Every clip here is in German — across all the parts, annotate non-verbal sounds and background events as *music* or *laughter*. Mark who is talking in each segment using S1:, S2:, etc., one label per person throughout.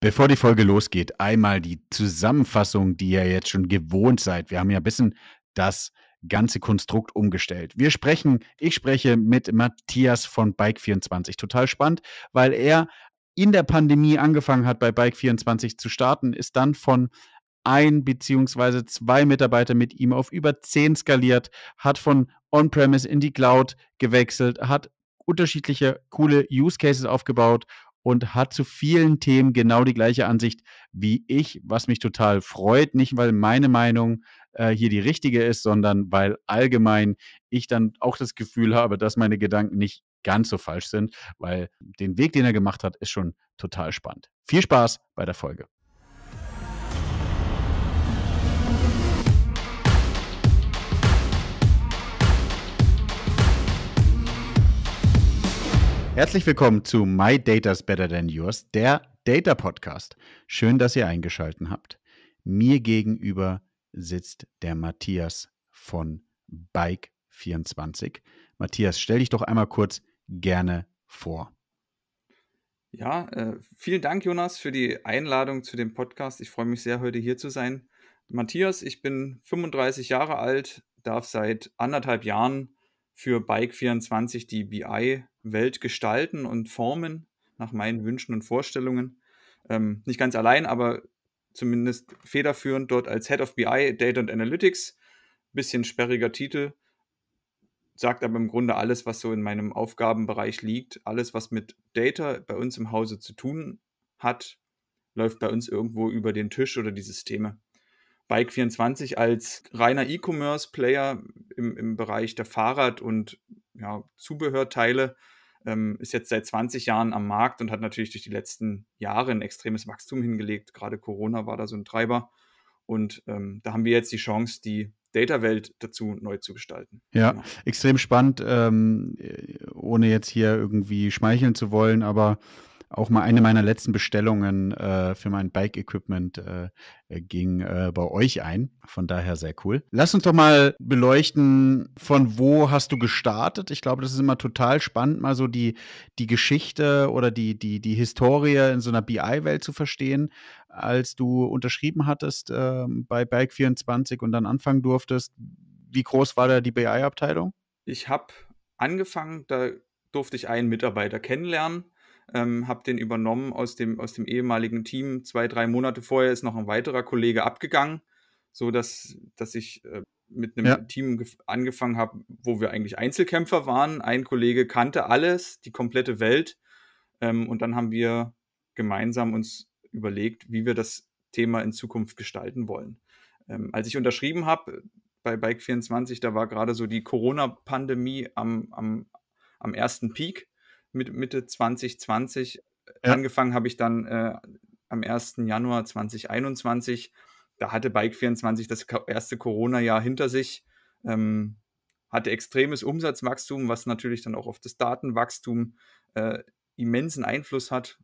S1: Bevor die Folge losgeht, einmal die Zusammenfassung, die ihr jetzt schon gewohnt seid. Wir haben ja ein bisschen das ganze Konstrukt umgestellt. Wir sprechen, ich spreche mit Matthias von Bike24. Total spannend, weil er in der Pandemie angefangen hat, bei Bike24 zu starten, ist dann von ein bzw. zwei Mitarbeiter mit ihm auf über zehn skaliert, hat von On-Premise in die Cloud gewechselt, hat unterschiedliche coole Use Cases aufgebaut und hat zu vielen Themen genau die gleiche Ansicht wie ich, was mich total freut. Nicht, weil meine Meinung äh, hier die richtige ist, sondern weil allgemein ich dann auch das Gefühl habe, dass meine Gedanken nicht ganz so falsch sind, weil den Weg, den er gemacht hat, ist schon total spannend. Viel Spaß bei der Folge. Herzlich willkommen zu My Data's Better Than Yours, der Data Podcast. Schön, dass ihr eingeschaltet habt. Mir gegenüber sitzt der Matthias von Bike24. Matthias, stell dich doch einmal kurz gerne vor.
S2: Ja, äh, vielen Dank, Jonas, für die Einladung zu dem Podcast. Ich freue mich sehr, heute hier zu sein. Matthias, ich bin 35 Jahre alt, darf seit anderthalb Jahren für Bike24 die BI-Welt gestalten und formen, nach meinen Wünschen und Vorstellungen. Ähm, nicht ganz allein, aber zumindest federführend dort als Head of BI, Data and Analytics. Bisschen sperriger Titel, sagt aber im Grunde alles, was so in meinem Aufgabenbereich liegt. Alles, was mit Data bei uns im Hause zu tun hat, läuft bei uns irgendwo über den Tisch oder die Systeme. Bike24 als reiner E-Commerce-Player im, im Bereich der Fahrrad- und ja, Zubehörteile ähm, ist jetzt seit 20 Jahren am Markt und hat natürlich durch die letzten Jahre ein extremes Wachstum hingelegt. Gerade Corona war da so ein Treiber. Und ähm, da haben wir jetzt die Chance, die Data-Welt dazu neu zu gestalten.
S1: Ja, genau. extrem spannend, ähm, ohne jetzt hier irgendwie schmeicheln zu wollen, aber auch mal eine meiner letzten Bestellungen äh, für mein Bike-Equipment äh, äh, ging äh, bei euch ein. Von daher sehr cool. Lass uns doch mal beleuchten, von wo hast du gestartet? Ich glaube, das ist immer total spannend, mal so die, die Geschichte oder die, die, die Historie in so einer BI-Welt zu verstehen als du unterschrieben hattest äh, bei Bike24 und dann anfangen durftest. Wie groß war da die BI-Abteilung?
S2: Ich habe angefangen, da durfte ich einen Mitarbeiter kennenlernen ähm, habe den übernommen aus dem, aus dem ehemaligen Team. Zwei, drei Monate vorher ist noch ein weiterer Kollege abgegangen, sodass dass ich äh, mit einem ja. Team angefangen habe, wo wir eigentlich Einzelkämpfer waren. Ein Kollege kannte alles, die komplette Welt. Ähm, und dann haben wir gemeinsam uns überlegt, wie wir das Thema in Zukunft gestalten wollen. Ähm, als ich unterschrieben habe äh, bei Bike24, da war gerade so die Corona-Pandemie am, am, am ersten Peak mit Mitte 2020. Äh, ja. Angefangen habe ich dann äh, am 1. Januar 2021. Da hatte Bike24 das erste Corona-Jahr hinter sich, ähm, hatte extremes Umsatzwachstum, was natürlich dann auch auf das Datenwachstum äh, immensen Einfluss hat.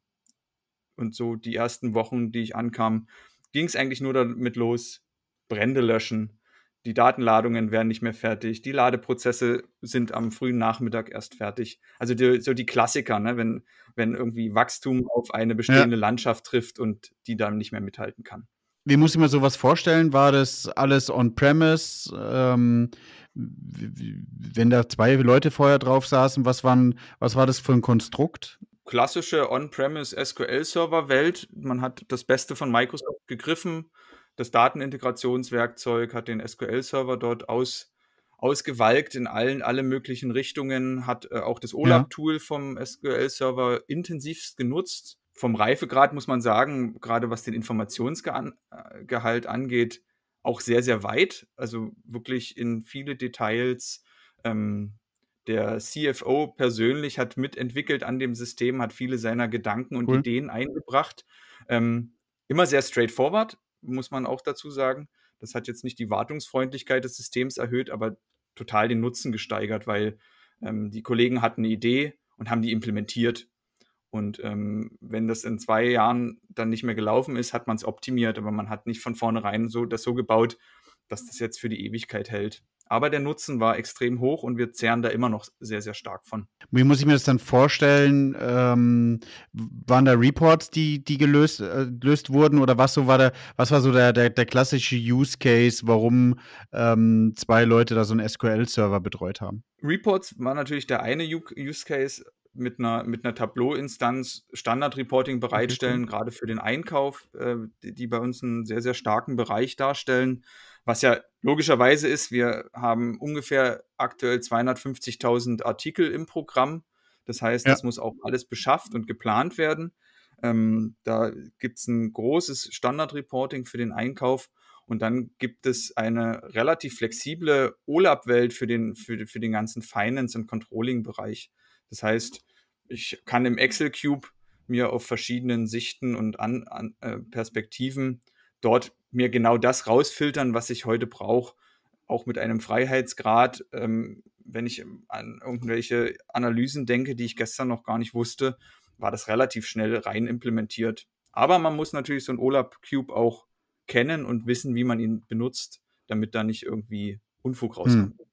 S2: Und so die ersten Wochen, die ich ankam, ging es eigentlich nur damit los, Brände löschen, die Datenladungen werden nicht mehr fertig, die Ladeprozesse sind am frühen Nachmittag erst fertig. Also die, so die Klassiker, ne? wenn, wenn irgendwie Wachstum auf eine bestehende ja. Landschaft trifft und die dann nicht mehr mithalten kann.
S1: Wie muss ich mir sowas vorstellen? War das alles on-premise? Ähm, wenn da zwei Leute vorher drauf saßen, was, waren, was war das für ein Konstrukt?
S2: Klassische On-Premise SQL-Server-Welt. Man hat das Beste von Microsoft gegriffen, das Datenintegrationswerkzeug hat den SQL-Server dort aus, ausgewalkt in allen, alle möglichen Richtungen, hat äh, auch das OLAP-Tool ja. vom SQL-Server intensivst genutzt. Vom Reifegrad muss man sagen, gerade was den Informationsgehalt äh, angeht, auch sehr, sehr weit. Also wirklich in viele Details. Ähm, der CFO persönlich hat mitentwickelt an dem System, hat viele seiner Gedanken und cool. Ideen eingebracht. Ähm, immer sehr straightforward, muss man auch dazu sagen. Das hat jetzt nicht die Wartungsfreundlichkeit des Systems erhöht, aber total den Nutzen gesteigert, weil ähm, die Kollegen hatten eine Idee und haben die implementiert. Und ähm, wenn das in zwei Jahren dann nicht mehr gelaufen ist, hat man es optimiert, aber man hat nicht von vornherein so das so gebaut, dass das jetzt für die Ewigkeit hält. Aber der Nutzen war extrem hoch und wir zehren da immer noch sehr, sehr stark von. Wie
S1: muss ich mir das dann vorstellen? Ähm, waren da Reports, die, die gelöst, äh, gelöst wurden? Oder was, so war, der, was war so der, der, der klassische Use Case, warum ähm, zwei Leute da so einen SQL-Server betreut haben?
S2: Reports war natürlich der eine Use Case mit einer, mit einer Tableau-Instanz Standard-Reporting bereitstellen, mhm. gerade für den Einkauf, äh, die bei uns einen sehr, sehr starken Bereich darstellen, was ja logischerweise ist, wir haben ungefähr aktuell 250.000 Artikel im Programm. Das heißt, ja. das muss auch alles beschafft und geplant werden. Ähm, da gibt es ein großes Standard-Reporting für den Einkauf und dann gibt es eine relativ flexible OLAP-Welt für den, für, für den ganzen Finance- und Controlling-Bereich. Das heißt, ich kann im Excel-Cube mir auf verschiedenen Sichten und an, an, äh, Perspektiven dort mir genau das rausfiltern, was ich heute brauche, auch mit einem Freiheitsgrad, ähm, wenn ich an irgendwelche Analysen denke, die ich gestern noch gar nicht wusste, war das relativ schnell rein implementiert. Aber man muss natürlich so ein OLAP Cube auch kennen und wissen, wie man ihn benutzt, damit da nicht irgendwie Unfug rauskommt.
S1: Hm.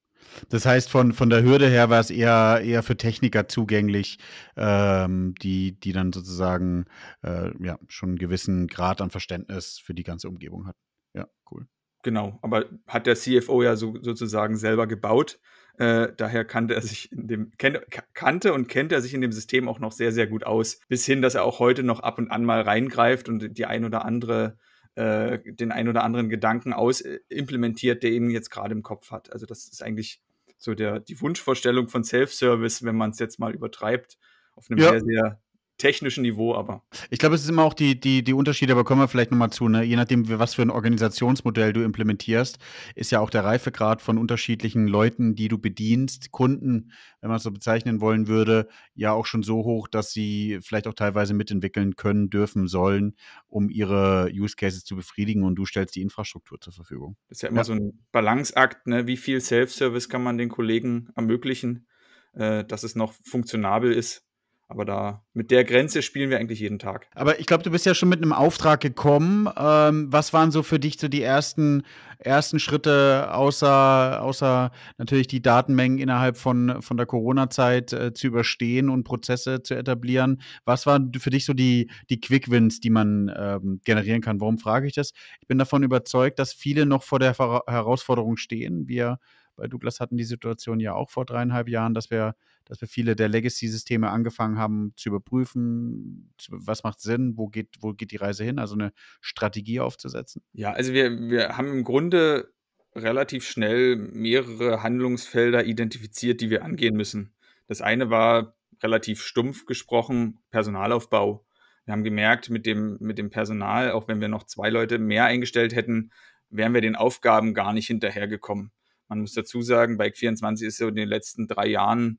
S1: Das heißt, von, von der Hürde her war es eher, eher für Techniker zugänglich, ähm, die, die dann sozusagen äh, ja, schon einen gewissen Grad an Verständnis für die ganze Umgebung hatten. Ja, cool. Genau,
S2: aber hat der CFO ja so, sozusagen selber gebaut. Äh, daher kannte er sich in dem, kannte, kannte und kennt er sich in dem System auch noch sehr, sehr gut aus. Bis hin, dass er auch heute noch ab und an mal reingreift und die ein oder andere äh, den ein oder anderen Gedanken aus äh, implementiert, der eben jetzt gerade im Kopf hat. Also das ist eigentlich so der, die Wunschvorstellung von Self-Service, wenn man es jetzt mal übertreibt, auf einem ja. sehr, sehr technischen Niveau, aber.
S1: Ich glaube, es ist immer auch die, die, die Unterschiede, aber kommen wir vielleicht nochmal zu, ne? Je nachdem, was für ein Organisationsmodell du implementierst, ist ja auch der Reifegrad von unterschiedlichen Leuten, die du bedienst, Kunden, wenn man es so bezeichnen wollen würde, ja auch schon so hoch, dass sie vielleicht auch teilweise mitentwickeln können, dürfen, sollen, um ihre Use Cases zu befriedigen und du stellst die Infrastruktur zur Verfügung. Das ist ja immer ja. so ein
S2: Balanceakt, ne? Wie viel Self-Service kann man den Kollegen ermöglichen, äh, dass es noch funktionabel ist aber da mit der Grenze spielen wir eigentlich jeden Tag.
S1: Aber ich glaube, du bist ja schon mit einem Auftrag gekommen. Ähm, was waren so für dich so die ersten, ersten Schritte, außer, außer natürlich die Datenmengen innerhalb von, von der Corona-Zeit äh, zu überstehen und Prozesse zu etablieren? Was waren für dich so die, die Quick-Wins, die man ähm, generieren kann? Warum frage ich das? Ich bin davon überzeugt, dass viele noch vor der Herausforderung stehen. Wir bei Douglas hatten die Situation ja auch vor dreieinhalb Jahren, dass wir, dass wir viele der Legacy-Systeme angefangen haben zu überprüfen, was macht Sinn, wo geht, wo geht die Reise hin, also eine Strategie aufzusetzen.
S2: Ja, also wir, wir haben im Grunde relativ schnell mehrere Handlungsfelder identifiziert, die wir angehen müssen. Das eine war relativ stumpf gesprochen Personalaufbau. Wir haben gemerkt, mit dem, mit dem Personal, auch wenn wir noch zwei Leute mehr eingestellt hätten, wären wir den Aufgaben gar nicht hinterhergekommen. Man muss dazu sagen, Bike 24 ist so in den letzten drei Jahren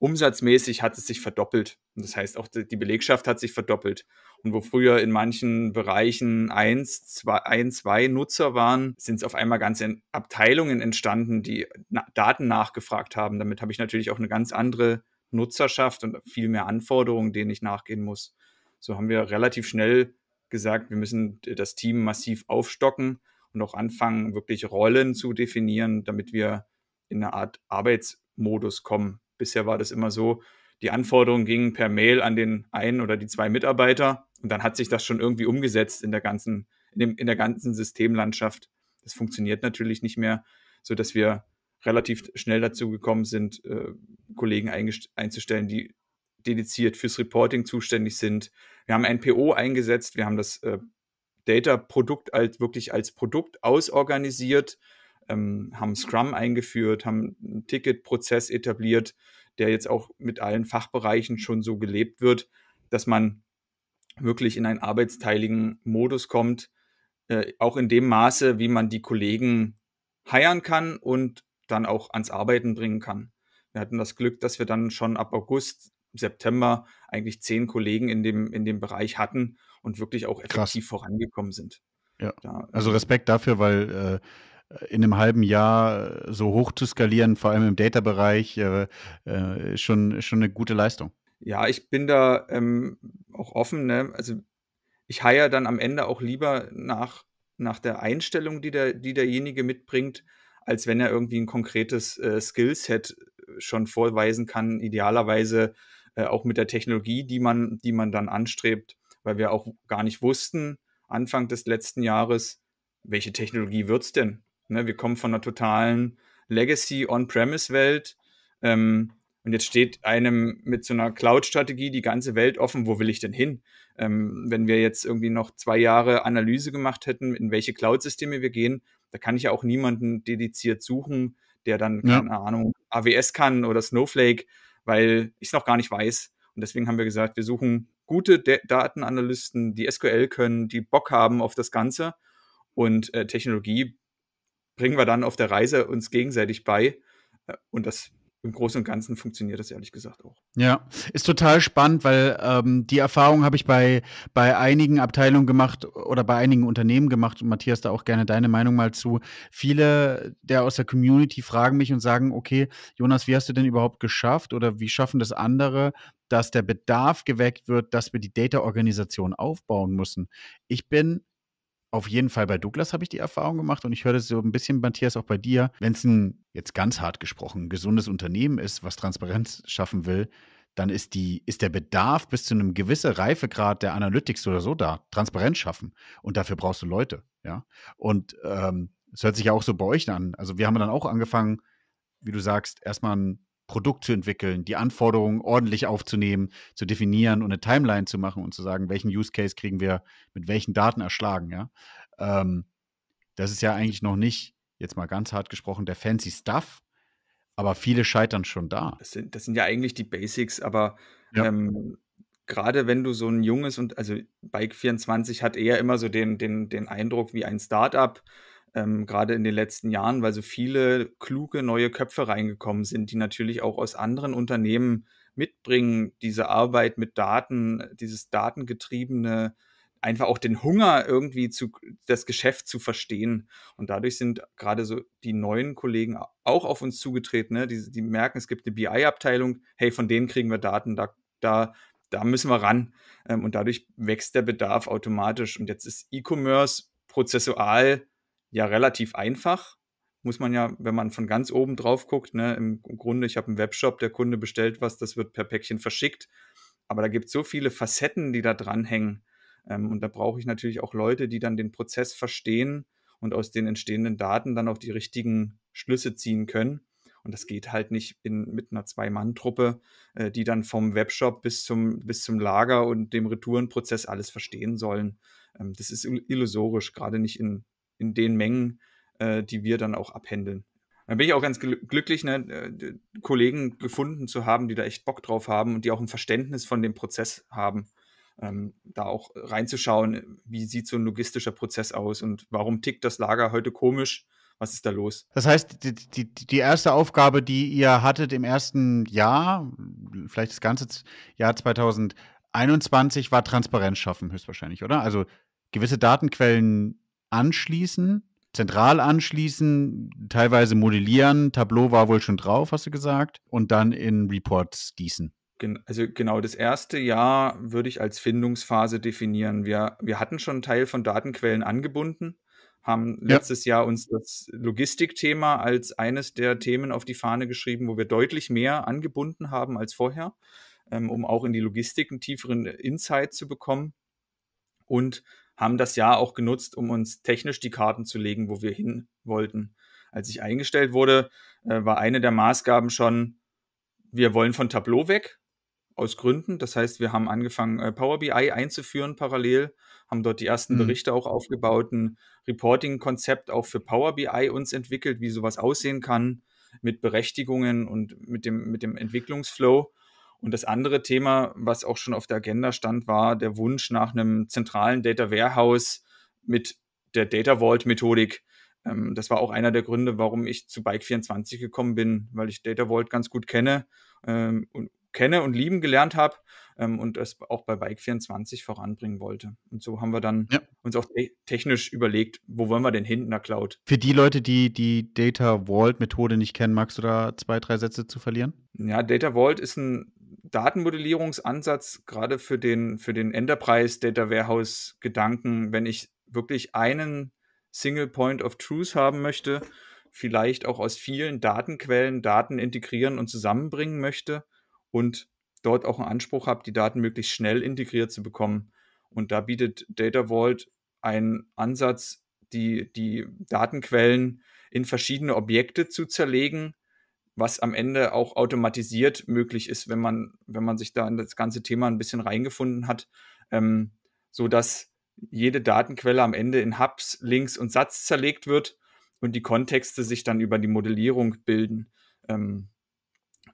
S2: umsatzmäßig hat es sich verdoppelt. Und das heißt, auch die Belegschaft hat sich verdoppelt. Und wo früher in manchen Bereichen eins, zwei, ein, zwei Nutzer waren, sind es auf einmal ganze Abteilungen entstanden, die Daten nachgefragt haben. Damit habe ich natürlich auch eine ganz andere Nutzerschaft und viel mehr Anforderungen, denen ich nachgehen muss. So haben wir relativ schnell gesagt, wir müssen das Team massiv aufstocken, noch anfangen, wirklich Rollen zu definieren, damit wir in eine Art Arbeitsmodus kommen. Bisher war das immer so, die Anforderungen gingen per Mail an den einen oder die zwei Mitarbeiter und dann hat sich das schon irgendwie umgesetzt in der ganzen, in, dem, in der ganzen Systemlandschaft. Das funktioniert natürlich nicht mehr, sodass wir relativ schnell dazu gekommen sind, äh, Kollegen einzustellen, die dediziert fürs Reporting zuständig sind. Wir haben ein PO eingesetzt, wir haben das äh, Data-Produkt als wirklich als Produkt ausorganisiert, ähm, haben Scrum eingeführt, haben einen Ticketprozess etabliert, der jetzt auch mit allen Fachbereichen schon so gelebt wird, dass man wirklich in einen arbeitsteiligen Modus kommt, äh, auch in dem Maße, wie man die Kollegen heiern kann und dann auch ans Arbeiten bringen kann. Wir hatten das Glück, dass wir dann schon ab August September eigentlich zehn Kollegen in dem, in dem Bereich hatten und wirklich auch effektiv Krass. vorangekommen sind.
S1: Ja. Da, also ähm, Respekt dafür, weil äh in einem halben Jahr äh, so hoch zu skalieren, vor allem im Data-Bereich, äh, äh, schon, schon eine gute Leistung.
S2: Ja, ich bin da ähm, auch offen. Ne? Also ich heiere dann am Ende auch lieber nach, nach der Einstellung, die, der, die derjenige mitbringt, als wenn er irgendwie ein konkretes äh, Skillset äh, schon vorweisen kann. Idealerweise äh, auch mit der Technologie, die man, die man dann anstrebt, weil wir auch gar nicht wussten, Anfang des letzten Jahres, welche Technologie wird es denn? Ne, wir kommen von einer totalen Legacy-On-Premise-Welt ähm, und jetzt steht einem mit so einer Cloud-Strategie die ganze Welt offen, wo will ich denn hin? Ähm, wenn wir jetzt irgendwie noch zwei Jahre Analyse gemacht hätten, in welche Cloud-Systeme wir gehen, da kann ich ja auch niemanden dediziert suchen, der dann, ja. keine Ahnung, AWS kann oder Snowflake weil ich es noch gar nicht weiß. Und deswegen haben wir gesagt, wir suchen gute De Datenanalysten, die SQL können, die Bock haben auf das Ganze. Und äh, Technologie bringen wir dann auf der Reise uns gegenseitig bei. Äh, und das im Großen und Ganzen funktioniert das ehrlich gesagt auch.
S1: Ja, ist total spannend, weil ähm, die Erfahrung habe ich bei, bei einigen Abteilungen gemacht oder bei einigen Unternehmen gemacht und Matthias, da auch gerne deine Meinung mal zu. Viele der aus der Community fragen mich und sagen, okay, Jonas, wie hast du denn überhaupt geschafft oder wie schaffen das andere, dass der Bedarf geweckt wird, dass wir die Data-Organisation aufbauen müssen? Ich bin auf jeden Fall bei Douglas habe ich die Erfahrung gemacht und ich höre das so ein bisschen, Matthias, auch bei dir. Wenn es ein, jetzt ganz hart gesprochen, gesundes Unternehmen ist, was Transparenz schaffen will, dann ist, die, ist der Bedarf bis zu einem gewissen Reifegrad der Analytics oder so da. Transparenz schaffen. Und dafür brauchst du Leute. Ja? Und ähm, es ähm, hört sich ja auch so bei euch an. Also wir haben dann auch angefangen, wie du sagst, erstmal ein Produkt zu entwickeln, die Anforderungen ordentlich aufzunehmen, zu definieren und eine Timeline zu machen und zu sagen, welchen Use Case kriegen wir mit welchen Daten erschlagen. Ja? Ähm, das ist ja eigentlich noch nicht, jetzt mal ganz hart gesprochen, der fancy Stuff, aber viele scheitern schon da.
S2: Das sind, das sind ja eigentlich die Basics, aber ja. ähm, gerade wenn du so ein junges und also Bike 24 hat eher immer so den, den, den Eindruck wie ein Startup ähm, gerade in den letzten Jahren, weil so viele kluge neue Köpfe reingekommen sind, die natürlich auch aus anderen Unternehmen mitbringen, diese Arbeit mit Daten, äh, dieses datengetriebene, einfach auch den Hunger irgendwie zu das Geschäft zu verstehen. Und dadurch sind gerade so die neuen Kollegen auch auf uns zugetreten, ne? die, die merken, es gibt eine BI-Abteilung, hey, von denen kriegen wir Daten, da, da da müssen wir ran. Ähm, und dadurch wächst der Bedarf automatisch. Und jetzt ist E-Commerce prozessual ja relativ einfach. Muss man ja, wenn man von ganz oben drauf guckt, ne, im Grunde, ich habe einen Webshop, der Kunde bestellt was, das wird per Päckchen verschickt. Aber da gibt es so viele Facetten, die da dranhängen. Ähm, und da brauche ich natürlich auch Leute, die dann den Prozess verstehen und aus den entstehenden Daten dann auch die richtigen Schlüsse ziehen können. Und das geht halt nicht in, mit einer Zwei-Mann-Truppe, äh, die dann vom Webshop bis zum, bis zum Lager und dem Retourenprozess alles verstehen sollen. Ähm, das ist illusorisch, gerade nicht in in den Mengen, äh, die wir dann auch abhändeln. Dann bin ich auch ganz gl glücklich, ne, Kollegen gefunden zu haben, die da echt Bock drauf haben und die auch ein Verständnis von dem Prozess haben. Ähm, da auch reinzuschauen, wie sieht so ein logistischer Prozess aus und warum tickt das Lager heute komisch? Was ist da los? Das heißt,
S1: die, die, die erste Aufgabe, die ihr hattet im ersten Jahr, vielleicht das ganze Jahr 2021, war Transparenz schaffen, höchstwahrscheinlich, oder? Also gewisse Datenquellen anschließen, zentral anschließen, teilweise modellieren. Tableau war wohl schon drauf, hast du gesagt, und dann in Reports gießen.
S2: Also genau, das erste Jahr würde ich als Findungsphase definieren. Wir, wir hatten schon einen Teil von Datenquellen angebunden, haben ja. letztes Jahr uns das Logistikthema als eines der Themen auf die Fahne geschrieben, wo wir deutlich mehr angebunden haben als vorher, ähm, um auch in die Logistik einen tieferen Insight zu bekommen. Und haben das Jahr auch genutzt, um uns technisch die Karten zu legen, wo wir hin wollten. Als ich eingestellt wurde, äh, war eine der Maßgaben schon, wir wollen von Tableau weg, aus Gründen. Das heißt, wir haben angefangen, äh, Power BI einzuführen parallel, haben dort die ersten mhm. Berichte auch aufgebaut, ein Reporting-Konzept auch für Power BI uns entwickelt, wie sowas aussehen kann, mit Berechtigungen und mit dem, mit dem Entwicklungsflow und das andere Thema, was auch schon auf der Agenda stand, war der Wunsch nach einem zentralen Data Warehouse mit der Data Vault Methodik. Ähm, das war auch einer der Gründe, warum ich zu Bike24 gekommen bin, weil ich Data Vault ganz gut kenne, ähm, und, kenne und lieben gelernt habe ähm, und es auch bei Bike24 voranbringen wollte. Und so haben wir dann ja. uns auch te technisch überlegt, wo wollen wir denn hin in der Cloud?
S1: Für die Leute, die die Data Vault Methode nicht kennen, magst du da zwei, drei Sätze zu verlieren?
S2: Ja, Data Vault ist ein Datenmodellierungsansatz gerade für den, für den Enterprise Data Warehouse Gedanken, wenn ich wirklich einen Single Point of Truth haben möchte, vielleicht auch aus vielen Datenquellen Daten integrieren und zusammenbringen möchte und dort auch einen Anspruch habe, die Daten möglichst schnell integriert zu bekommen. Und da bietet Data Vault einen Ansatz, die, die Datenquellen in verschiedene Objekte zu zerlegen was am Ende auch automatisiert möglich ist, wenn man, wenn man sich da in das ganze Thema ein bisschen reingefunden hat, ähm, sodass jede Datenquelle am Ende in Hubs, Links und Satz zerlegt wird und die Kontexte sich dann über die Modellierung bilden. Ähm,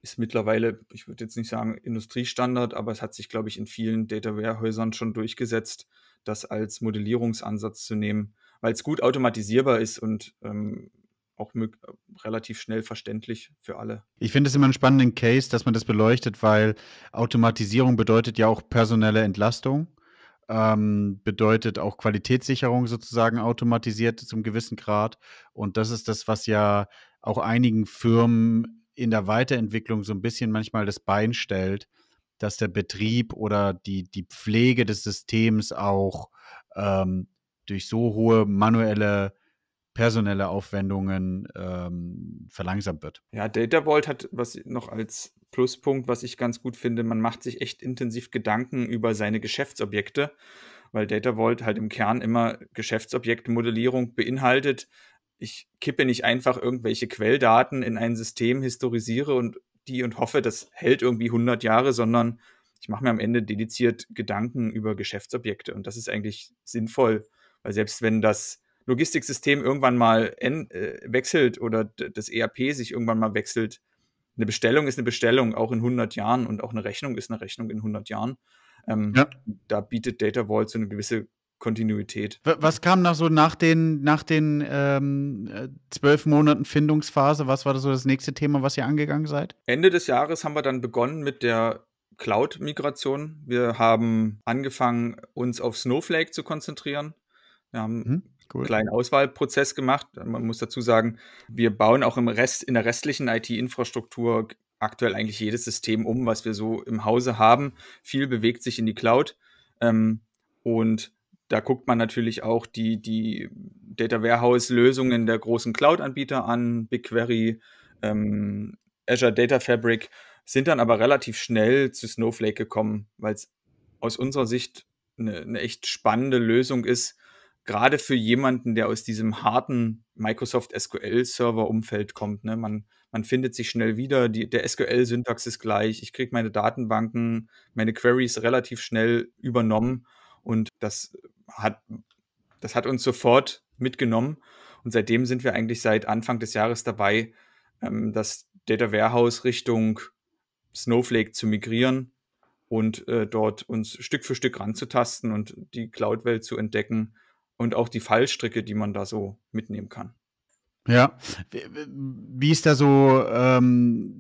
S2: ist mittlerweile, ich würde jetzt nicht sagen Industriestandard, aber es hat sich, glaube ich, in vielen Data Warehäusern schon durchgesetzt, das als Modellierungsansatz zu nehmen, weil es gut automatisierbar ist und ähm, auch relativ schnell verständlich für alle.
S1: Ich finde es immer einen spannenden Case, dass man das beleuchtet, weil Automatisierung bedeutet ja auch personelle Entlastung, ähm, bedeutet auch Qualitätssicherung sozusagen automatisiert zum gewissen Grad. Und das ist das, was ja auch einigen Firmen in der Weiterentwicklung so ein bisschen manchmal das Bein stellt, dass der Betrieb oder die, die Pflege des Systems auch ähm, durch so hohe manuelle personelle Aufwendungen ähm, verlangsamt wird.
S2: Ja, Data Vault hat was noch als Pluspunkt, was ich ganz gut finde, man macht sich echt intensiv Gedanken über seine Geschäftsobjekte, weil Data Vault halt im Kern immer Geschäftsobjektmodellierung beinhaltet. Ich kippe nicht einfach irgendwelche Quelldaten in ein System, historisiere und die und hoffe, das hält irgendwie 100 Jahre, sondern ich mache mir am Ende dediziert Gedanken über Geschäftsobjekte und das ist eigentlich sinnvoll, weil selbst wenn das Logistiksystem irgendwann mal en, äh, wechselt oder das ERP sich irgendwann mal wechselt. Eine Bestellung ist eine Bestellung, auch in 100 Jahren und auch eine Rechnung ist eine Rechnung in 100 Jahren. Ähm, ja. Da bietet Data Vault so eine gewisse Kontinuität.
S1: Was kam nach so nach den nach den ähm, äh, zwölf Monaten Findungsphase? Was war das so das nächste Thema, was ihr angegangen seid?
S2: Ende des Jahres haben wir dann begonnen mit der Cloud-Migration. Wir haben angefangen, uns auf Snowflake zu konzentrieren. Wir haben mhm cool. kleinen Auswahlprozess gemacht. Man muss dazu sagen, wir bauen auch im Rest, in der restlichen IT-Infrastruktur aktuell eigentlich jedes System um, was wir so im Hause haben. Viel bewegt sich in die Cloud. Ähm, und da guckt man natürlich auch die, die Data Warehouse-Lösungen der großen Cloud-Anbieter an, BigQuery, ähm, Azure Data Fabric, sind dann aber relativ schnell zu Snowflake gekommen, weil es aus unserer Sicht eine, eine echt spannende Lösung ist, gerade für jemanden, der aus diesem harten Microsoft SQL Server Umfeld kommt. Ne? Man, man findet sich schnell wieder, die, der SQL Syntax ist gleich, ich kriege meine Datenbanken, meine Queries relativ schnell übernommen und das hat, das hat uns sofort mitgenommen und seitdem sind wir eigentlich seit Anfang des Jahres dabei, ähm, das Data Warehouse Richtung Snowflake zu migrieren und äh, dort uns Stück für Stück ranzutasten und die Cloud-Welt zu entdecken und auch die Fallstricke, die man da so mitnehmen kann.
S1: Ja, wie ist da so ähm,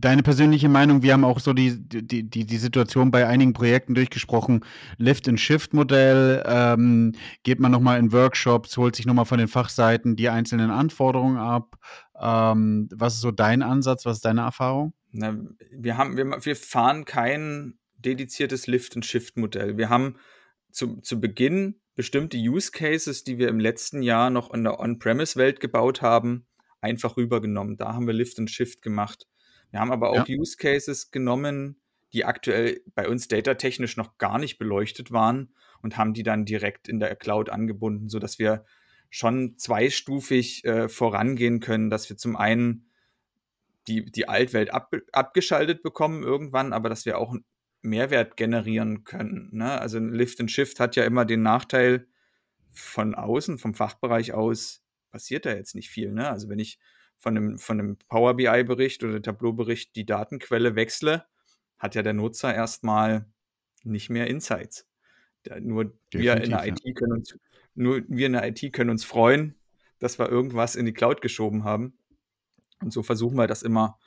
S1: deine persönliche Meinung? Wir haben auch so die, die, die, die Situation bei einigen Projekten durchgesprochen. Lift-and-Shift-Modell, ähm, geht man nochmal in Workshops, holt sich nochmal von den Fachseiten die einzelnen Anforderungen ab. Ähm, was ist so dein Ansatz? Was ist deine Erfahrung? Na,
S2: wir, haben, wir, wir fahren kein dediziertes Lift-and-Shift-Modell. Wir haben zu, zu Beginn bestimmte Use Cases, die wir im letzten Jahr noch in der On-Premise-Welt gebaut haben, einfach rübergenommen. Da haben wir Lift und Shift gemacht. Wir haben aber auch ja. Use Cases genommen, die aktuell bei uns datatechnisch noch gar nicht beleuchtet waren und haben die dann direkt in der Cloud angebunden, sodass wir schon zweistufig äh, vorangehen können, dass wir zum einen die, die Altwelt ab, abgeschaltet bekommen irgendwann, aber dass wir auch Mehrwert generieren können. Ne? Also Lift and Shift hat ja immer den Nachteil von außen, vom Fachbereich aus, passiert da jetzt nicht viel. Ne? Also wenn ich von einem, von einem Power BI-Bericht oder Tableau-Bericht die Datenquelle wechsle, hat ja der Nutzer erstmal nicht mehr Insights. Nur wir in der ja. IT können uns, nur wir in der IT können uns freuen, dass wir irgendwas in die Cloud geschoben haben. Und so versuchen wir das immer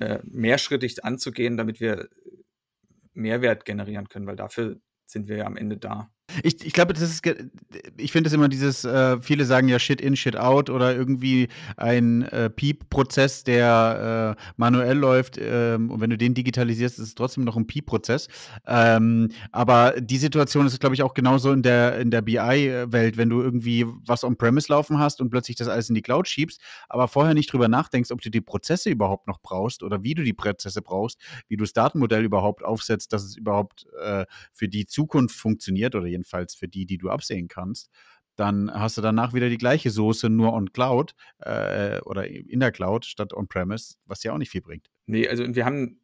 S2: äh, mehrschrittig anzugehen, damit wir Mehrwert generieren können, weil dafür sind wir ja am Ende da.
S1: Ich, ich glaube, das ist, ich finde es immer dieses, äh, viele sagen ja Shit in, Shit out oder irgendwie ein äh, Piep-Prozess, der äh, manuell läuft. Ähm, und wenn du den digitalisierst, ist es trotzdem noch ein Piep-Prozess. Ähm, aber die Situation ist, glaube ich, auch genauso in der, in der BI-Welt, wenn du irgendwie was on-premise laufen hast und plötzlich das alles in die Cloud schiebst, aber vorher nicht drüber nachdenkst, ob du die Prozesse überhaupt noch brauchst oder wie du die Prozesse brauchst, wie du das Datenmodell überhaupt aufsetzt, dass es überhaupt äh, für die Zukunft funktioniert oder jedenfalls jedenfalls für die, die du absehen kannst, dann hast du danach wieder die gleiche Soße, nur on Cloud äh, oder in der Cloud statt on-premise, was ja auch nicht viel bringt. Nee, also wir haben,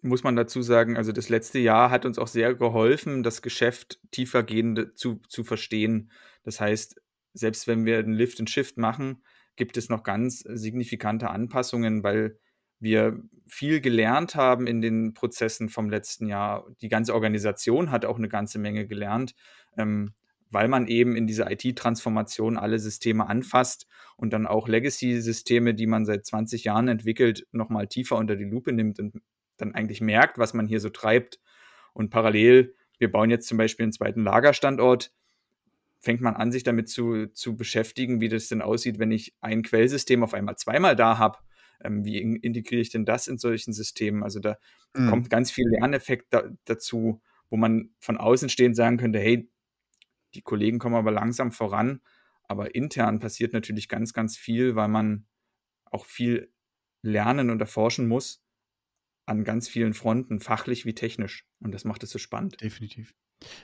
S1: muss man dazu sagen, also
S2: das letzte Jahr hat uns auch sehr geholfen, das Geschäft tiefergehend zu, zu verstehen. Das heißt, selbst wenn wir einen Lift and Shift machen, gibt es noch ganz signifikante Anpassungen, weil wir viel gelernt haben in den Prozessen vom letzten Jahr. Die ganze Organisation hat auch eine ganze Menge gelernt, ähm, weil man eben in dieser IT-Transformation alle Systeme anfasst und dann auch Legacy-Systeme, die man seit 20 Jahren entwickelt, nochmal tiefer unter die Lupe nimmt und dann eigentlich merkt, was man hier so treibt. Und parallel, wir bauen jetzt zum Beispiel einen zweiten Lagerstandort, fängt man an, sich damit zu, zu beschäftigen, wie das denn aussieht, wenn ich ein Quellsystem auf einmal zweimal da habe ähm, wie integriere ich denn das in solchen Systemen? Also da mhm. kommt ganz viel Lerneffekt da, dazu, wo man von außen stehend sagen könnte, hey, die Kollegen kommen aber langsam voran, aber intern passiert natürlich ganz, ganz viel, weil man auch viel lernen und erforschen muss an ganz vielen Fronten, fachlich wie technisch. Und das macht es so spannend. Definitiv.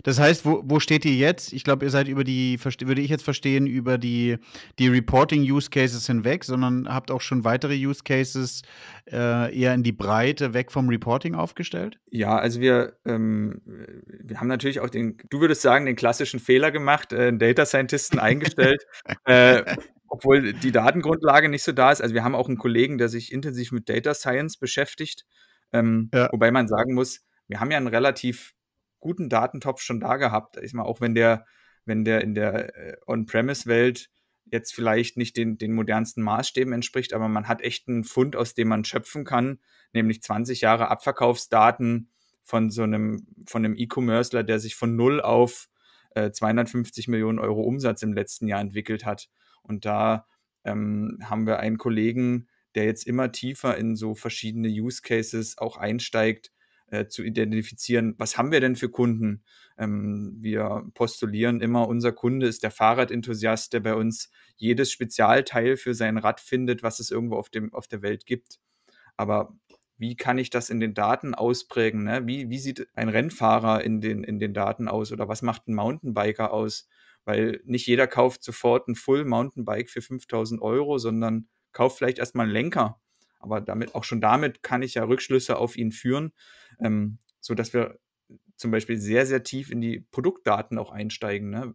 S1: Das heißt, wo, wo steht ihr jetzt? Ich glaube, ihr seid über die, würde ich jetzt verstehen, über die, die Reporting-Use Cases hinweg, sondern habt auch schon weitere Use Cases äh, eher in die Breite weg vom Reporting aufgestellt?
S2: Ja, also wir, ähm, wir haben natürlich auch den, du würdest sagen, den klassischen Fehler gemacht, äh, einen Data Scientisten *laughs* eingestellt. äh, obwohl die Datengrundlage nicht so da ist. Also wir haben auch einen Kollegen, der sich intensiv mit Data Science beschäftigt, ähm, ja. wobei man sagen muss, wir haben ja ein relativ guten Datentopf schon da gehabt. Ich meine, auch wenn der, wenn der in der äh, On-Premise-Welt jetzt vielleicht nicht den, den modernsten Maßstäben entspricht, aber man hat echt einen Fund, aus dem man schöpfen kann, nämlich 20 Jahre Abverkaufsdaten von so einem, von einem E-Commercer, der sich von null auf äh, 250 Millionen Euro Umsatz im letzten Jahr entwickelt hat. Und da ähm, haben wir einen Kollegen, der jetzt immer tiefer in so verschiedene Use Cases auch einsteigt, äh, zu identifizieren, was haben wir denn für Kunden? Ähm, wir postulieren immer, unser Kunde ist der Fahrradenthusiast, der bei uns jedes Spezialteil für sein Rad findet, was es irgendwo auf, dem, auf der Welt gibt. Aber wie kann ich das in den Daten ausprägen? Ne? Wie, wie sieht ein Rennfahrer in den, in den Daten aus? Oder was macht ein Mountainbiker aus? Weil nicht jeder kauft sofort ein Full Mountainbike für 5000 Euro, sondern kauft vielleicht erstmal einen Lenker aber damit, auch schon damit kann ich ja Rückschlüsse auf ihn führen, ähm, sodass wir zum Beispiel sehr, sehr tief in die Produktdaten auch einsteigen. Ne?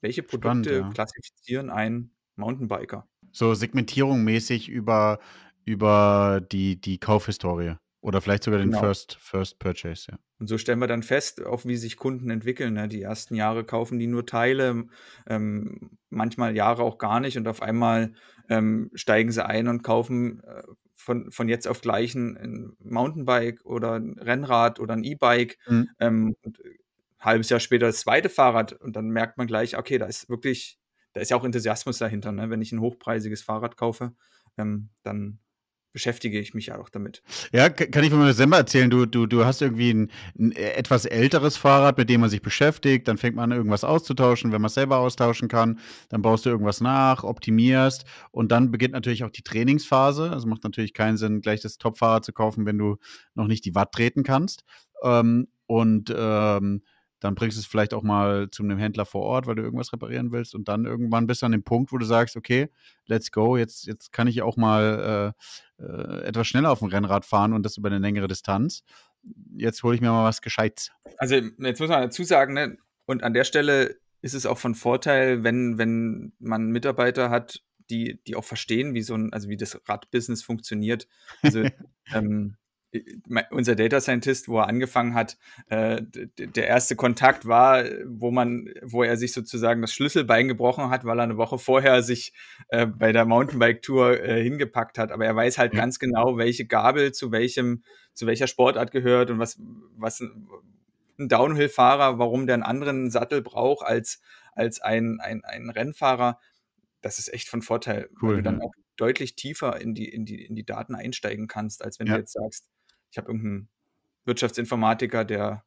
S2: Welche Produkte Spannend, ja. klassifizieren einen Mountainbiker?
S1: So Segmentierung mäßig über, über die, die Kaufhistorie. Oder vielleicht sogar den genau. First, First Purchase, ja.
S2: Und so stellen wir dann fest, auch wie sich Kunden entwickeln. Ne? Die ersten Jahre kaufen die nur Teile, ähm, manchmal Jahre auch gar nicht und auf einmal ähm, steigen sie ein und kaufen äh, von, von jetzt auf gleich ein, ein Mountainbike oder ein Rennrad oder ein E-Bike. Mhm. Ähm, ein äh, halbes Jahr später das zweite Fahrrad und dann merkt man gleich, okay, da ist wirklich, da ist ja auch Enthusiasmus dahinter. Ne? Wenn ich ein hochpreisiges Fahrrad kaufe, ähm, dann beschäftige ich mich auch damit.
S1: Ja, kann ich von mir selber erzählen. Du, du, du hast irgendwie ein, ein, etwas älteres Fahrrad, mit dem man sich beschäftigt. Dann fängt man an, irgendwas auszutauschen, wenn man es selber austauschen kann. Dann baust du irgendwas nach, optimierst. Und dann beginnt natürlich auch die Trainingsphase. Also macht natürlich keinen Sinn, gleich das Top-Fahrrad zu kaufen, wenn du noch nicht die Watt treten kannst. Ähm, und ähm, dann bringst du es vielleicht auch mal zu einem Händler vor Ort, weil du irgendwas reparieren willst und dann irgendwann bist du an dem Punkt, wo du sagst, okay, let's go, jetzt, jetzt kann ich auch mal äh, äh, etwas schneller auf dem Rennrad fahren und das über eine längere Distanz. Jetzt hole ich mir mal was Gescheites.
S2: Also jetzt muss man dazu sagen, ne? und an der Stelle ist es auch von Vorteil, wenn, wenn man Mitarbeiter hat, die, die auch verstehen, wie so ein, also wie das Radbusiness funktioniert. Also *laughs* ähm, unser Data Scientist, wo er angefangen hat, äh, der erste Kontakt war, wo man, wo er sich sozusagen das Schlüsselbein gebrochen hat, weil er eine Woche vorher sich äh, bei der Mountainbike Tour äh, hingepackt hat. Aber er weiß halt mhm. ganz genau, welche Gabel zu welchem, zu welcher Sportart gehört und was, was ein Downhill-Fahrer, warum der einen anderen Sattel braucht als, als ein, ein, ein Rennfahrer. Das ist echt von Vorteil, cool, weil du dann auch deutlich tiefer in die, in die, in die Daten einsteigen kannst, als wenn ja. du jetzt sagst, ich habe irgendeinen Wirtschaftsinformatiker, der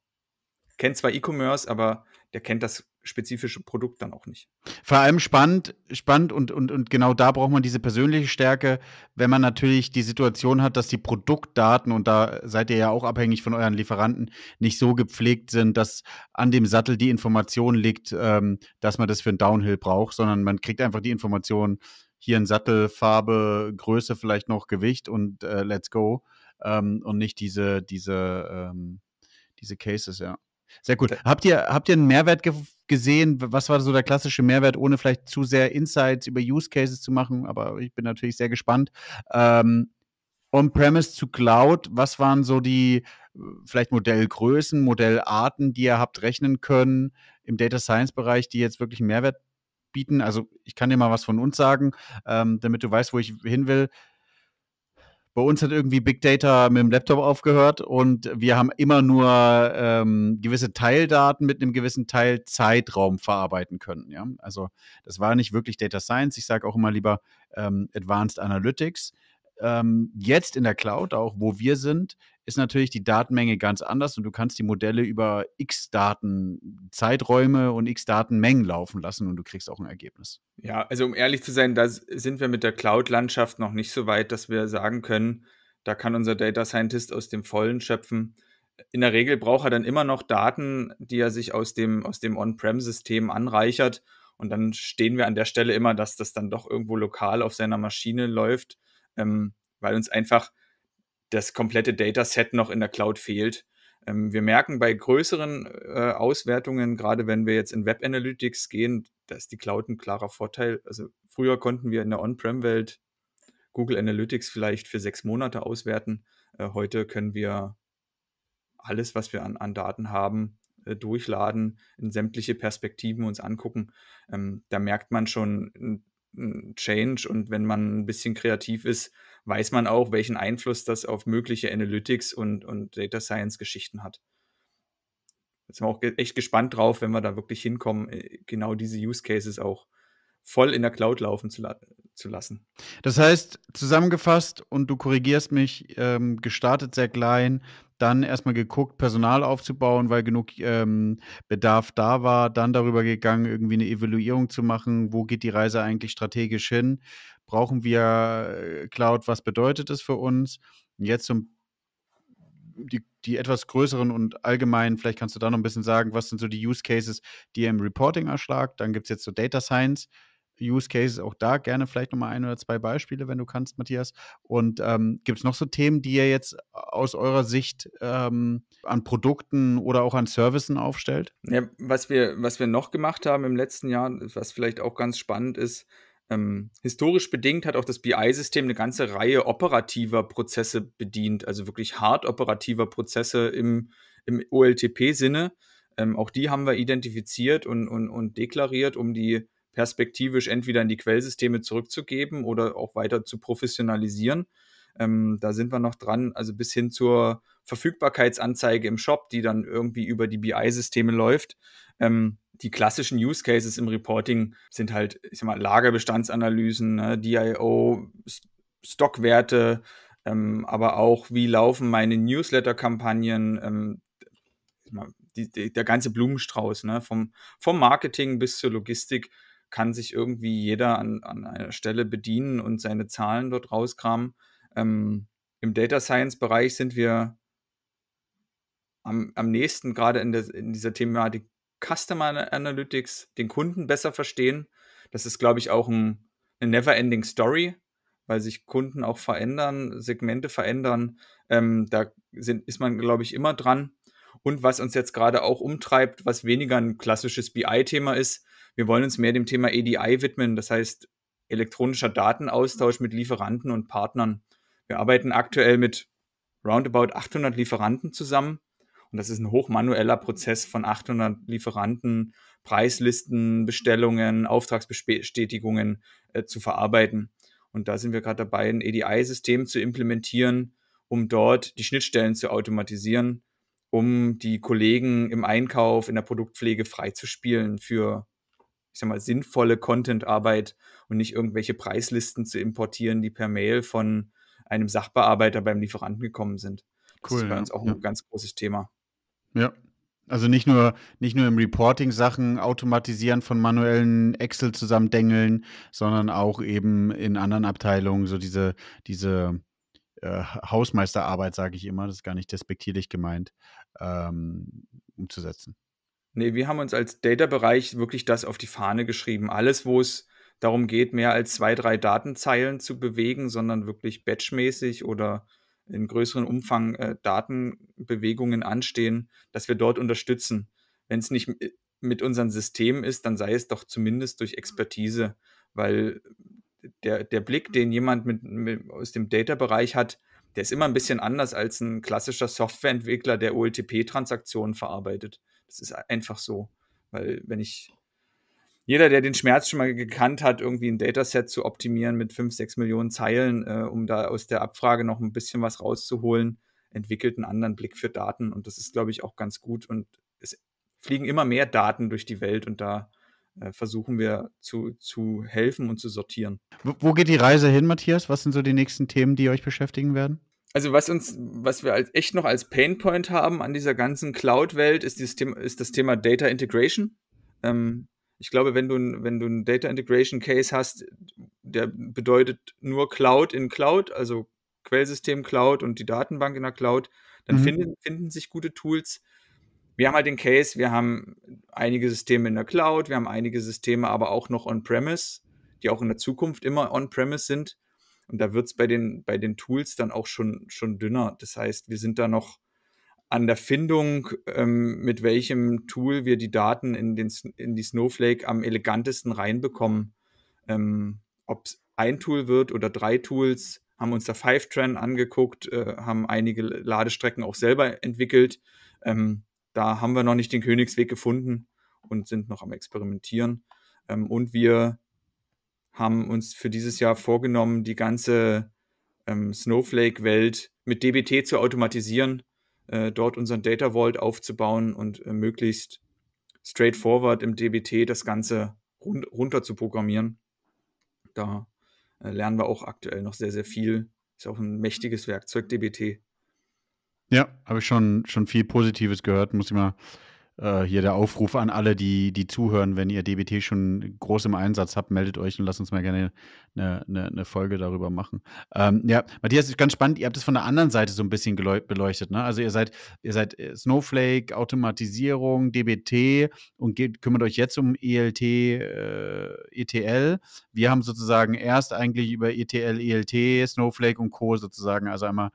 S2: kennt zwar E-Commerce, aber der kennt das spezifische Produkt dann auch nicht.
S1: Vor allem spannend, spannend und, und, und genau da braucht man diese persönliche Stärke, wenn man natürlich die Situation hat, dass die Produktdaten, und da seid ihr ja auch abhängig von euren Lieferanten, nicht so gepflegt sind, dass an dem Sattel die Information liegt, ähm, dass man das für einen Downhill braucht, sondern man kriegt einfach die Information, hier ein Sattel, Farbe, Größe vielleicht noch, Gewicht und äh, let's go ähm, und nicht diese, diese, ähm, diese Cases, ja. Sehr gut. Habt ihr, habt ihr einen Mehrwert ge gesehen? Was war so der klassische Mehrwert, ohne vielleicht zu sehr Insights über Use Cases zu machen? Aber ich bin natürlich sehr gespannt. Ähm, On-Premise zu Cloud, was waren so die vielleicht Modellgrößen, Modellarten, die ihr habt rechnen können im Data Science-Bereich, die jetzt wirklich einen Mehrwert bieten? Also ich kann dir mal was von uns sagen, ähm, damit du weißt, wo ich hin will bei uns hat irgendwie Big Data mit dem Laptop aufgehört und wir haben immer nur ähm, gewisse Teildaten mit einem gewissen Teil Zeitraum verarbeiten können. Ja? Also das war nicht wirklich Data Science. Ich sage auch immer lieber ähm, Advanced Analytics. Ähm, jetzt in der Cloud, auch wo wir sind, ist natürlich die Datenmenge ganz anders und du kannst die Modelle über x Daten Zeiträume und x Datenmengen laufen lassen und du kriegst auch ein Ergebnis.
S2: Ja, also um ehrlich zu sein, da sind wir mit der Cloud-Landschaft noch nicht so weit, dass wir sagen können, da kann unser Data Scientist aus dem Vollen schöpfen. In der Regel braucht er dann immer noch Daten, die er sich aus dem, aus dem On-Prem-System anreichert. Und dann stehen wir an der Stelle immer, dass das dann doch irgendwo lokal auf seiner Maschine läuft, ähm, weil uns einfach das komplette Dataset noch in der Cloud fehlt. Ähm, wir merken bei größeren äh, Auswertungen, gerade wenn wir jetzt in Web Analytics gehen, dass die Cloud ein klarer Vorteil. Also früher konnten wir in der On-Prem-Welt Google Analytics vielleicht für sechs Monate auswerten. Äh, heute können wir alles, was wir an, an Daten haben, äh, durchladen, in sämtliche Perspektiven uns angucken. Ähm, da merkt man schon einen Change und wenn man ein bisschen kreativ ist, weiß man auch, welchen Einfluss das auf mögliche Analytics und, und Data Science Geschichten hat. Jetzt sind wir auch echt gespannt drauf, wenn wir da wirklich hinkommen, äh, genau diese Use Cases auch voll in der Cloud laufen zu, la zu lassen.
S1: Das heißt, zusammengefasst, und du korrigierst mich, ähm, gestartet sehr klein, dann erstmal geguckt, Personal aufzubauen, weil genug ähm, Bedarf da war, dann darüber gegangen, irgendwie eine Evaluierung zu machen, wo geht die Reise eigentlich strategisch hin brauchen wir äh, Cloud, was bedeutet es für uns? Und jetzt so die, die etwas größeren und allgemeinen, vielleicht kannst du da noch ein bisschen sagen, was sind so die Use Cases, die ihr im Reporting erschlagt? Dann gibt es jetzt so Data Science. Use Cases, auch da gerne vielleicht nochmal ein oder zwei Beispiele, wenn du kannst, Matthias. Und ähm, gibt es noch so Themen, die ihr jetzt aus eurer Sicht ähm, an Produkten oder auch an Services aufstellt?
S2: Ja, was wir, was wir noch gemacht haben im letzten Jahr, was vielleicht auch ganz spannend ist, ähm, historisch bedingt hat auch das BI-System eine ganze Reihe operativer Prozesse bedient, also wirklich hart operativer Prozesse im, im OLTP-Sinne. Ähm, auch die haben wir identifiziert und, und, und deklariert, um die perspektivisch entweder in die Quellsysteme zurückzugeben oder auch weiter zu professionalisieren. Ähm, da sind wir noch dran, also bis hin zur Verfügbarkeitsanzeige im Shop, die dann irgendwie über die BI-Systeme läuft. Ähm, die klassischen Use Cases im Reporting sind halt, ich sag mal, Lagerbestandsanalysen, ne, DIO, Stockwerte, ähm, aber auch, wie laufen meine Newsletter-Kampagnen, ähm, der ganze Blumenstrauß, ne, vom, vom Marketing bis zur Logistik kann sich irgendwie jeder an, an einer Stelle bedienen und seine Zahlen dort rauskramen. Ähm, Im Data Science-Bereich sind wir am, am nächsten gerade in, der, in dieser Thematik Customer Analytics, den Kunden besser verstehen. Das ist, glaube ich, auch ein, eine never-ending Story, weil sich Kunden auch verändern, Segmente verändern. Ähm, da sind, ist man, glaube ich, immer dran. Und was uns jetzt gerade auch umtreibt, was weniger ein klassisches BI-Thema ist, wir wollen uns mehr dem Thema EDI widmen, das heißt elektronischer Datenaustausch mit Lieferanten und Partnern. Wir arbeiten aktuell mit roundabout 800 Lieferanten zusammen und das ist ein hochmanueller Prozess von 800 Lieferanten, Preislisten, Bestellungen, Auftragsbestätigungen äh, zu verarbeiten. Und da sind wir gerade dabei, ein EDI-System zu implementieren, um dort die Schnittstellen zu automatisieren, um die Kollegen im Einkauf, in der Produktpflege freizuspielen für, ich sag mal, sinnvolle Content-Arbeit und nicht irgendwelche Preislisten zu importieren, die per Mail von einem Sachbearbeiter beim Lieferanten gekommen sind. Cool, das ist bei uns auch ja. ein ganz großes Thema.
S1: Ja. Also nicht nur, nicht nur im Reporting Sachen automatisieren von manuellen Excel zusammendengeln, sondern auch eben in anderen Abteilungen so diese, diese äh, Hausmeisterarbeit, sage ich immer, das ist gar nicht despektierlich gemeint, ähm, umzusetzen.
S2: Nee, wir haben uns als Data-Bereich wirklich das auf die Fahne geschrieben. Alles, wo es darum geht, mehr als zwei, drei Datenzeilen zu bewegen, sondern wirklich batchmäßig oder in größeren Umfang äh, Datenbewegungen anstehen, dass wir dort unterstützen. Wenn es nicht äh, mit unseren Systemen ist, dann sei es doch zumindest durch mhm. Expertise, weil äh, der, der Blick, den jemand mit, mit aus dem Data-Bereich hat, der ist immer ein bisschen anders als ein klassischer Softwareentwickler, der OLTP-Transaktionen verarbeitet. Das ist einfach so, weil wenn ich jeder, der den Schmerz schon mal gekannt hat, irgendwie ein Dataset zu optimieren mit 5, 6 Millionen Zeilen, äh, um da aus der Abfrage noch ein bisschen was rauszuholen, entwickelt einen anderen Blick für Daten. Und das ist, glaube ich, auch ganz gut. Und es fliegen immer mehr Daten durch die Welt und da äh, versuchen wir zu, zu helfen und zu sortieren.
S1: Wo, geht die Reise hin, Matthias? Was sind so die nächsten Themen, die euch beschäftigen werden?
S2: also was uns, was wir als echt noch als Painpoint haben an dieser ganzen Cloud-Welt, ist, ist das Thema Data Integration. Ähm, ich glaube, wenn du, wenn du einen Data Integration Case hast, der bedeutet nur Cloud in Cloud, also Quellsystem Cloud und die Datenbank in der Cloud, dann mhm. finden, finden sich gute Tools. Wir haben halt den Case, wir haben einige Systeme in der Cloud, wir haben einige Systeme aber auch noch on-premise, die auch in der Zukunft immer on-premise sind. Und da wird es bei den, bei den Tools dann auch schon, schon dünner. Das heißt, wir sind da noch an der Findung, ähm, mit welchem Tool wir die Daten in, den, in die Snowflake am elegantesten reinbekommen. Ähm, Ob es ein Tool wird oder drei Tools, haben uns da Fivetran angeguckt, äh, haben einige Ladestrecken auch selber entwickelt. Ähm, da haben wir noch nicht den Königsweg gefunden und sind noch am Experimentieren. Ähm, und wir haben uns für dieses Jahr vorgenommen, die ganze ähm, Snowflake-Welt mit DBT zu automatisieren äh, dort unseren Data Vault aufzubauen und äh, möglichst straightforward im DBT das Ganze run runter zu programmieren. Da äh, lernen wir auch aktuell noch sehr, sehr viel. Ist auch ein mächtiges Werkzeug, DBT.
S1: Ja, habe ich schon, schon viel Positives gehört. Muss ich mal äh, hier der Aufruf an alle, die, die zuhören, wenn ihr DBT schon groß im Einsatz habt, meldet euch und lasst uns mal gerne eine, eine, eine Folge darüber machen. Ähm, ja, Matthias, ist ganz spannend, ihr habt es von der anderen Seite so ein bisschen beleuchtet, ne? Also ihr seid, ihr seid äh, Snowflake, Automatisierung, DBT und geht, kümmert euch jetzt um ELT, äh, ETL. Wir haben sozusagen erst eigentlich über ETL, ELT, Snowflake und Co. sozusagen, also einmal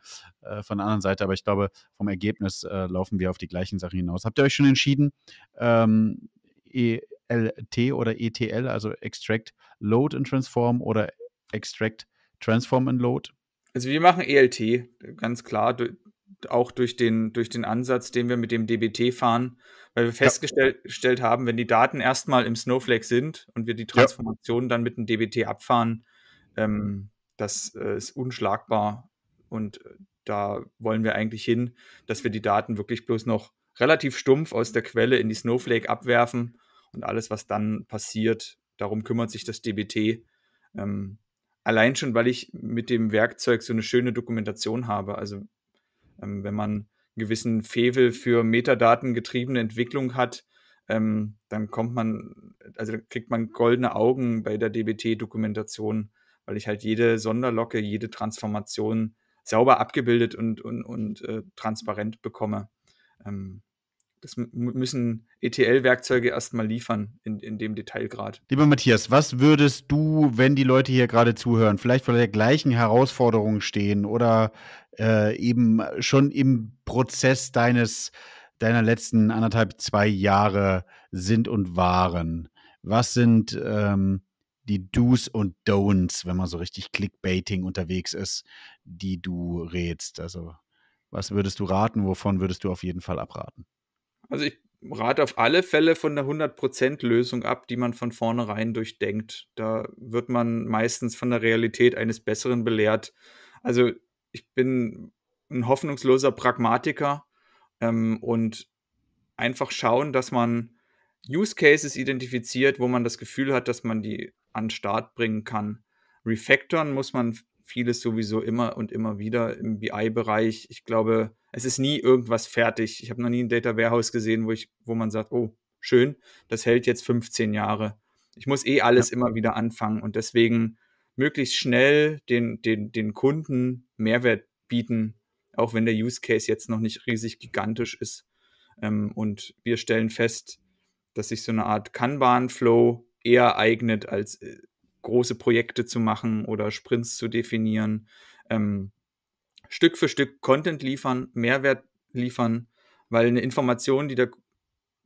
S1: äh, von der anderen Seite. Aber ich glaube, vom Ergebnis äh, laufen wir auf die gleichen Sachen hinaus. Habt ihr euch schon entschieden? Ähm, ELT oder ETL, also Extract, Load and Transform oder Extract, Transform and Load?
S2: Also wir machen ELT, ganz klar, du, auch durch den, durch den Ansatz, den wir mit dem DBT fahren, weil wir festgestellt ja. haben, wenn die Daten erstmal im Snowflake sind und wir die Transformation ja. dann mit dem DBT abfahren, ähm, das äh, ist unschlagbar und äh, da wollen wir eigentlich hin, dass wir die Daten wirklich bloß noch relativ stumpf aus der Quelle in die Snowflake abwerfen und alles, was dann passiert, darum kümmert sich das DBT. Ähm, allein schon, weil ich mit dem Werkzeug so eine schöne Dokumentation habe. Also ähm, wenn man einen gewissen Fevel für metadatengetriebene Entwicklung hat, ähm, dann kommt man, also kriegt man goldene Augen bei der DBT-Dokumentation, weil ich halt jede Sonderlocke, jede Transformation sauber abgebildet und, und, und äh, transparent bekomme. Ähm,
S1: das müssen
S2: ETL-Werkzeuge erstmal liefern in, in dem Detailgrad.
S1: Lieber Matthias, was würdest du, wenn die Leute hier gerade zuhören, vielleicht vor der gleichen Herausforderung stehen oder äh, eben schon im Prozess deines, deiner letzten anderthalb, zwei Jahre sind und waren? Was sind ähm, die Do's und Don'ts, wenn man so richtig Clickbaiting unterwegs ist, die du rätst? Also, was würdest du raten? Wovon würdest du auf jeden Fall abraten?
S2: Also, ich rate auf alle Fälle von der 100%-Lösung ab, die man von vornherein durchdenkt. Da wird man meistens von der Realität eines Besseren belehrt. Also, ich bin ein hoffnungsloser Pragmatiker ähm, und einfach schauen, dass man Use Cases identifiziert, wo man das Gefühl hat, dass man die an den Start bringen kann. Refactoren muss man vieles sowieso immer und immer wieder im BI-Bereich. Ich glaube, es ist nie irgendwas fertig. Ich habe noch nie ein Data Warehouse gesehen, wo, ich, wo man sagt, oh, schön, das hält jetzt 15 Jahre. Ich muss eh alles ja. immer wieder anfangen und deswegen möglichst schnell den, den, den Kunden Mehrwert bieten, auch wenn der Use Case jetzt noch nicht riesig gigantisch ist. Ähm, und wir stellen fest, dass sich so eine Art Kanban-Flow eher eignet als äh, große Projekte zu machen oder Sprints zu definieren, ähm, Stück für Stück Content liefern, Mehrwert liefern, weil eine Information, die der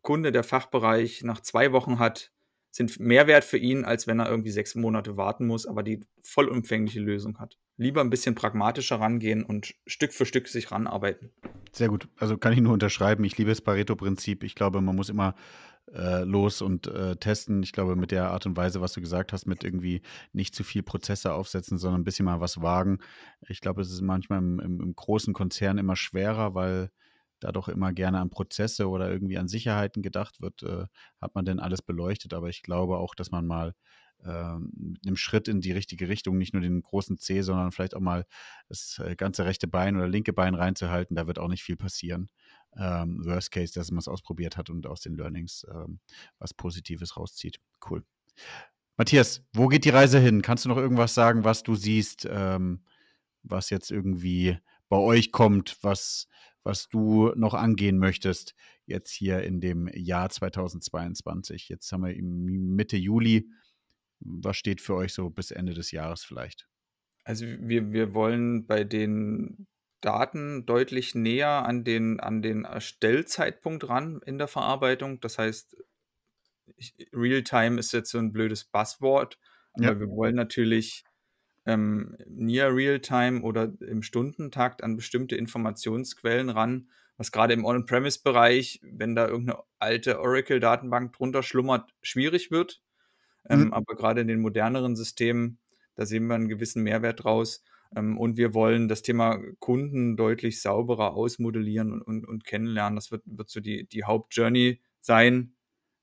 S2: Kunde, der Fachbereich nach zwei Wochen hat, sind Mehrwert für ihn, als wenn er irgendwie sechs Monate warten muss, aber die vollumfängliche Lösung hat lieber ein bisschen pragmatischer rangehen und Stück für Stück sich ranarbeiten.
S1: Sehr gut. Also kann ich nur unterschreiben. Ich liebe das Pareto-Prinzip. Ich glaube, man muss immer äh, los und äh, testen. Ich glaube, mit der Art und Weise, was du gesagt hast, mit irgendwie nicht zu viel Prozesse aufsetzen, sondern ein bisschen mal was wagen. Ich glaube, es ist manchmal im, im, im großen Konzern immer schwerer, weil da doch immer gerne an Prozesse oder irgendwie an Sicherheiten gedacht wird, äh, hat man denn alles beleuchtet. Aber ich glaube auch, dass man mal ähm, mit einem Schritt in die richtige Richtung, nicht nur den großen C, sondern vielleicht auch mal das äh, ganze rechte Bein oder linke Bein reinzuhalten, da wird auch nicht viel passieren. Ähm, worst Case, dass man es ausprobiert hat und aus den Learnings ähm, was Positives rauszieht. Cool. Matthias, wo geht die Reise hin? Kannst du noch irgendwas sagen, was du siehst, ähm, was jetzt irgendwie bei euch kommt, was, was du noch angehen möchtest jetzt hier in dem Jahr 2022? Jetzt haben wir Mitte Juli was steht für euch so bis Ende des Jahres vielleicht?
S2: Also wir, wir wollen bei den Daten deutlich näher an den, an den Erstellzeitpunkt ran in der Verarbeitung. Das heißt, Realtime ist jetzt so ein blödes Buzzword, aber ja. wir wollen natürlich ähm, near Realtime oder im Stundentakt an bestimmte Informationsquellen ran, was gerade im On-Premise-Bereich, wenn da irgendeine alte Oracle-Datenbank drunter schlummert, schwierig wird. Mhm. Ähm, Aber gerade in den moderneren Systemen, da sehen wir einen gewissen Mehrwert draus. Ähm, und wir wollen das Thema Kunden deutlich sauberer ausmodellieren und, und, und kennenlernen. Das wird, wird so die, die Hauptjourney sein,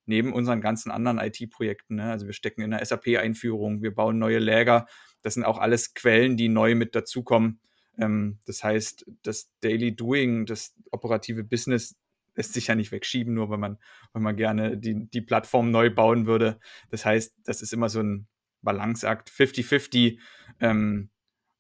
S2: neben unseren ganzen anderen IT-Projekten. Ne? Also wir stecken in der SAP-Einführung, wir bauen neue Lager. Das sind auch alles Quellen, die neu mit dazukommen. Ähm, das heißt, das Daily Doing, das operative Business, lässt sich ja nicht wegschieben, nur wenn man, wenn man gerne die, die Plattform neu bauen würde. Das heißt, das ist immer so ein Balanceakt, 50-50, ähm,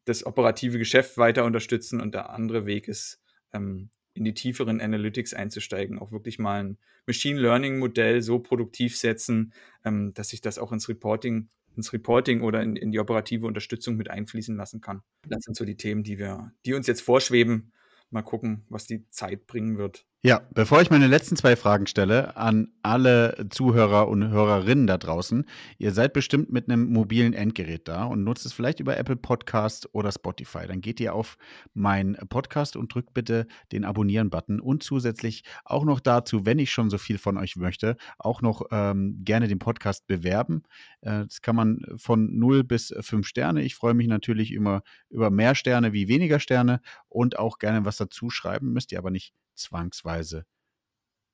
S2: das operative Geschäft weiter unterstützen und der andere Weg ist, ähm, in die tieferen Analytics einzusteigen, auch wirklich mal ein Machine Learning Modell so produktiv setzen, ähm, dass sich das auch ins Reporting, ins Reporting oder in, in die operative Unterstützung mit einfließen lassen kann. Das sind so die Themen, die wir, die uns jetzt vorschweben. Mal gucken, was die Zeit bringen wird.
S1: Ja, bevor ich meine letzten zwei Fragen stelle an alle Zuhörer und Hörerinnen da draußen, ihr seid bestimmt mit einem mobilen Endgerät da und nutzt es vielleicht über Apple Podcast oder Spotify. Dann geht ihr auf meinen Podcast und drückt bitte den Abonnieren-Button und zusätzlich auch noch dazu, wenn ich schon so viel von euch möchte, auch noch ähm, gerne den Podcast bewerben. Äh, das kann man von 0 bis 5 Sterne. Ich freue mich natürlich immer über mehr Sterne wie weniger Sterne und auch gerne was dazu schreiben. Müsst ihr aber nicht zwangsweise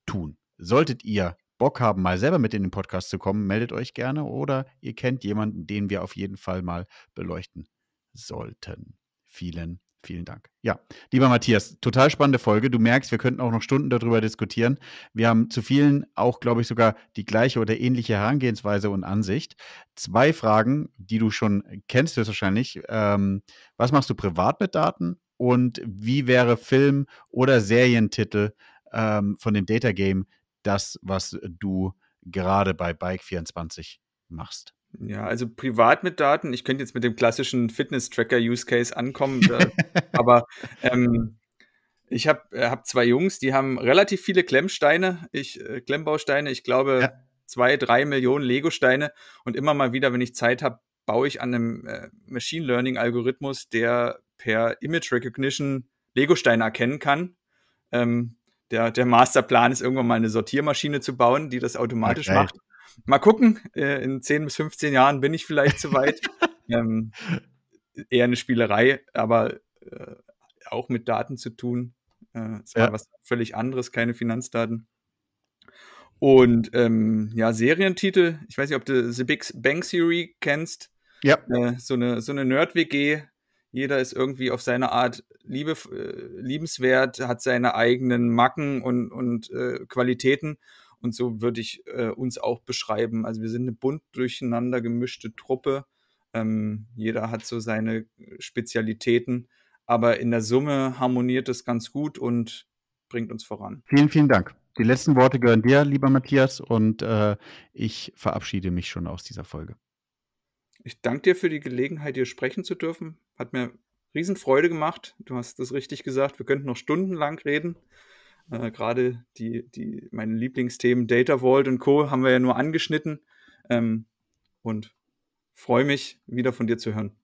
S1: tun. Solltet ihr Bock haben, mal selber mit in den Podcast zu kommen, meldet euch gerne oder ihr kennt jemanden, den wir auf jeden Fall mal beleuchten sollten. Vielen, vielen Dank. Ja, lieber Matthias, total spannende Folge. Du merkst, wir könnten auch noch Stunden darüber diskutieren. Wir haben zu vielen auch, glaube ich, sogar die gleiche oder ähnliche Herangehensweise und Ansicht. Zwei Fragen, die du schon kennst höchstwahrscheinlich. Ähm, was machst du privat mit Daten und wie wäre Film- oder Serientitel ähm, von dem Data Game das, was du gerade bei Bike24 machst?
S2: Ja, also privat mit Daten. Ich könnte jetzt mit dem klassischen Fitness-Tracker-Use-Case ankommen, *laughs* äh, aber ähm, ich habe äh, hab zwei Jungs, die haben relativ viele Klemmsteine, ich, äh, Klemmbausteine. Ich glaube, ja. zwei, drei Millionen Lego-Steine. Und immer mal wieder, wenn ich Zeit habe, baue ich an einem äh, Machine Learning-Algorithmus, der per Image Recognition Legosteine erkennen kann. Ähm, der, der Masterplan ist irgendwann mal eine Sortiermaschine zu bauen, die das automatisch okay. macht. Mal gucken, äh, in 10 bis 15 Jahren bin ich vielleicht zu weit. *laughs* ähm, eher eine Spielerei, aber äh, auch mit Daten zu tun. Äh, ist ja. was völlig anderes, keine Finanzdaten. Und ähm, ja, Serientitel, ich weiß nicht, ob du The Big Bang Theory kennst. Ja. Äh, so eine, so eine Nerd-WG, jeder ist irgendwie auf seine Art liebe, äh, liebenswert, hat seine eigenen Macken und, und äh, Qualitäten. Und so würde ich äh, uns auch beschreiben. Also wir sind eine bunt durcheinander gemischte Truppe. Ähm, jeder hat so seine äh, Spezialitäten. Aber in der Summe harmoniert es ganz gut und bringt uns voran.
S1: Vielen, vielen Dank. Die letzten Worte gehören dir, lieber Matthias, und äh, ich verabschiede mich schon aus dieser Folge.
S2: Ich danke dir für die Gelegenheit, hier sprechen zu dürfen. Hat mir Riesenfreude gemacht. Du hast das richtig gesagt. Wir könnten noch stundenlang reden. Äh, Gerade die, die, meine Lieblingsthemen Data Vault und Co. haben wir ja nur angeschnitten. Ähm, und freue mich, wieder von dir zu hören.